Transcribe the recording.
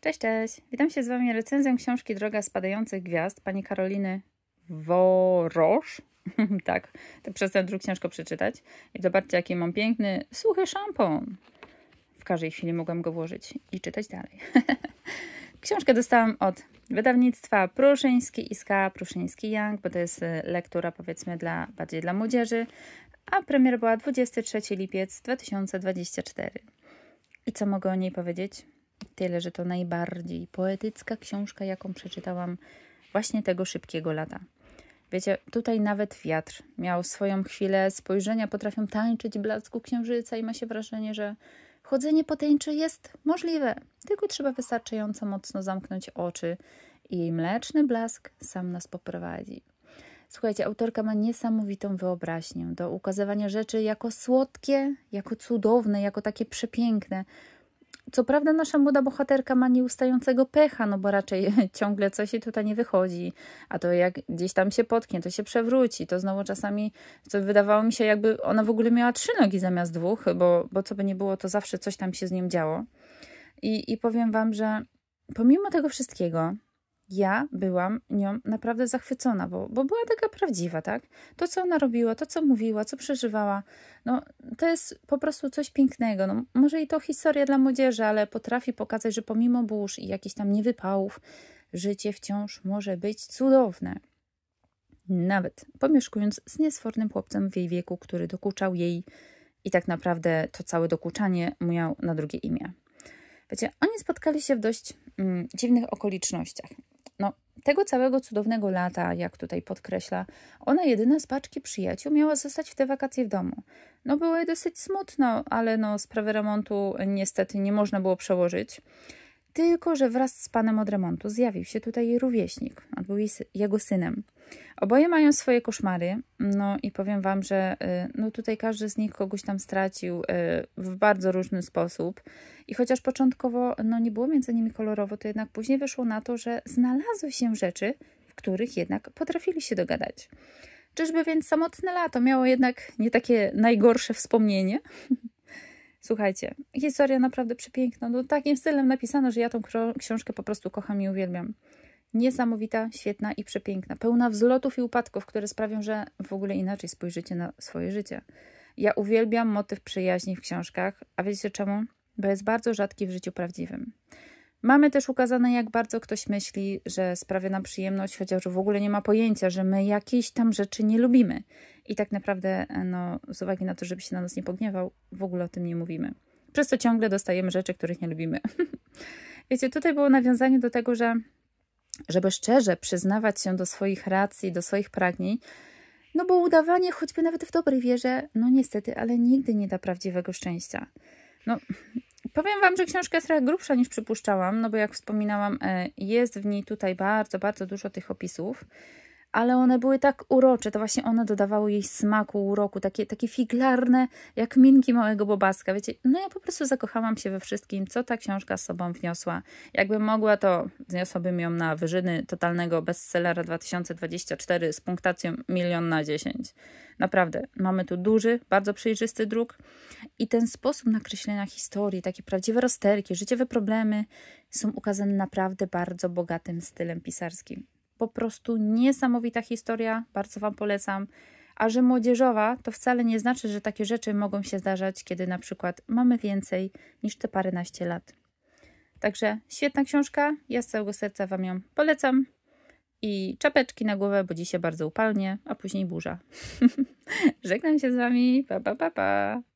Cześć, cześć! Witam się z Wami recenzją książki Droga Spadających Gwiazd pani Karoliny Worosz. tak, to przez ten druk ciężko przeczytać. I zobaczcie, jaki mam piękny, suchy szampon. W każdej chwili mogłam go włożyć i czytać dalej. Książkę dostałam od wydawnictwa Pruszyński Iska, Pruszyński Young, bo to jest e, lektura powiedzmy dla, bardziej dla młodzieży, a premier była 23 lipiec 2024. I co mogę o niej powiedzieć? Tyle, że to najbardziej poetycka książka, jaką przeczytałam właśnie tego szybkiego lata. Wiecie, tutaj nawet wiatr miał swoją chwilę spojrzenia, potrafią tańczyć blasku księżyca i ma się wrażenie, że chodzenie po tęczy jest możliwe, tylko trzeba wystarczająco mocno zamknąć oczy i jej mleczny blask sam nas poprowadzi. Słuchajcie, autorka ma niesamowitą wyobraźnię do ukazywania rzeczy jako słodkie, jako cudowne, jako takie przepiękne. Co prawda nasza młoda bohaterka ma nieustającego pecha, no bo raczej ciągle coś jej tutaj nie wychodzi, a to jak gdzieś tam się potknie, to się przewróci, to znowu czasami, co wydawało mi się, jakby ona w ogóle miała trzy nogi zamiast dwóch, bo, bo co by nie było, to zawsze coś tam się z nią działo. I, i powiem Wam, że pomimo tego wszystkiego, ja byłam nią naprawdę zachwycona, bo, bo była taka prawdziwa, tak? To, co ona robiła, to, co mówiła, co przeżywała, no to jest po prostu coś pięknego. No, może i to historia dla młodzieży, ale potrafi pokazać, że pomimo burz i jakichś tam niewypałów, życie wciąż może być cudowne. Nawet pomieszkując z niesfornym chłopcem w jej wieku, który dokuczał jej i tak naprawdę to całe dokuczanie miał na drugie imię. Wiecie, oni spotkali się w dość mm, dziwnych okolicznościach no, tego całego cudownego lata, jak tutaj podkreśla, ona jedyna z paczki przyjaciół miała zostać w te wakacje w domu. No było jej dosyć smutno, ale no sprawy remontu niestety nie można było przełożyć. Tylko, że wraz z panem od remontu zjawił się tutaj jej rówieśnik, on był jego synem. Oboje mają swoje koszmary, no i powiem wam, że y, no tutaj każdy z nich kogoś tam stracił y, w bardzo różny sposób. I chociaż początkowo no nie było między nimi kolorowo, to jednak później wyszło na to, że znalazły się rzeczy, w których jednak potrafili się dogadać. Czyżby więc samotne lato miało jednak nie takie najgorsze wspomnienie? Słuchajcie, historia naprawdę przepiękna. No, takim stylem napisano, że ja tą książkę po prostu kocham i uwielbiam. Niesamowita, świetna i przepiękna. Pełna wzlotów i upadków, które sprawią, że w ogóle inaczej spojrzycie na swoje życie. Ja uwielbiam motyw przyjaźni w książkach, a wiecie czemu? Bo jest bardzo rzadki w życiu prawdziwym. Mamy też ukazane, jak bardzo ktoś myśli, że sprawia nam przyjemność, chociaż w ogóle nie ma pojęcia, że my jakiejś tam rzeczy nie lubimy. I tak naprawdę, e, no, z uwagi na to, żeby się na nas nie pogniewał, w ogóle o tym nie mówimy. Przez to ciągle dostajemy rzeczy, których nie lubimy. Wiecie, tutaj było nawiązanie do tego, że żeby szczerze przyznawać się do swoich racji, do swoich pragnień, no bo udawanie, choćby nawet w dobrej wierze, no niestety, ale nigdy nie da prawdziwego szczęścia. No, powiem Wam, że książka jest trochę grubsza niż przypuszczałam, no bo jak wspominałam, e, jest w niej tutaj bardzo, bardzo dużo tych opisów ale one były tak urocze, to właśnie one dodawały jej smaku, uroku, takie, takie figlarne, jak minki małego bobaska. Wiecie, no ja po prostu zakochałam się we wszystkim, co ta książka z sobą wniosła. Jakbym mogła, to wniosłabym ją na wyżyny totalnego bestsellera 2024 z punktacją milion na 10. Naprawdę, mamy tu duży, bardzo przejrzysty druk i ten sposób nakreślenia historii, takie prawdziwe rozterki, życiowe problemy są ukazane naprawdę bardzo bogatym stylem pisarskim po prostu niesamowita historia, bardzo Wam polecam. A że młodzieżowa, to wcale nie znaczy, że takie rzeczy mogą się zdarzać, kiedy na przykład mamy więcej niż te paręnaście lat. Także świetna książka, ja z całego serca Wam ją polecam. I czapeczki na głowę, bo dzisiaj bardzo upalnie, a później burza. Żegnam się z Wami, pa pa pa pa!